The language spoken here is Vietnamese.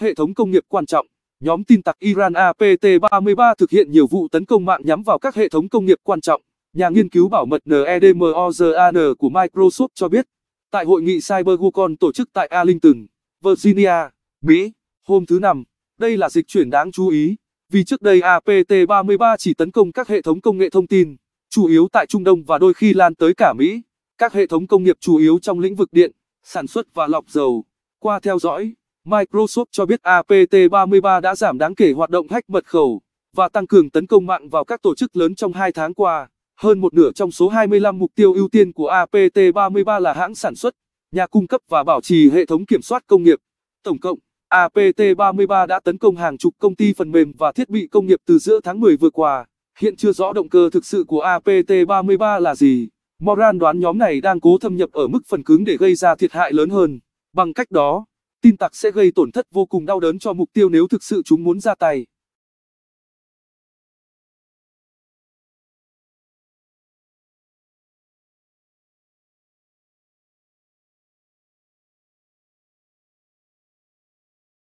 hệ thống công nghiệp quan trọng. Nhóm tin tặc Iran APT-33 thực hiện nhiều vụ tấn công mạng nhắm vào các hệ thống công nghiệp quan trọng. Nhà nghiên cứu bảo mật NEDMOZAN e của Microsoft cho biết, tại hội nghị CyberGucon tổ chức tại Arlington, Virginia, Mỹ, hôm thứ Năm, đây là dịch chuyển đáng chú ý, vì trước đây APT-33 chỉ tấn công các hệ thống công nghệ thông tin, chủ yếu tại Trung Đông và đôi khi lan tới cả Mỹ, các hệ thống công nghiệp chủ yếu trong lĩnh vực điện, sản xuất và lọc dầu. Qua theo dõi Microsoft cho biết APT-33 đã giảm đáng kể hoạt động hack mật khẩu và tăng cường tấn công mạng vào các tổ chức lớn trong hai tháng qua. Hơn một nửa trong số 25 mục tiêu ưu tiên của APT-33 là hãng sản xuất, nhà cung cấp và bảo trì hệ thống kiểm soát công nghiệp. Tổng cộng, APT-33 đã tấn công hàng chục công ty phần mềm và thiết bị công nghiệp từ giữa tháng 10 vừa qua. Hiện chưa rõ động cơ thực sự của APT-33 là gì. Moran đoán nhóm này đang cố thâm nhập ở mức phần cứng để gây ra thiệt hại lớn hơn. Bằng cách đó, tin tặc sẽ gây tổn thất vô cùng đau đớn cho mục tiêu nếu thực sự chúng muốn ra tay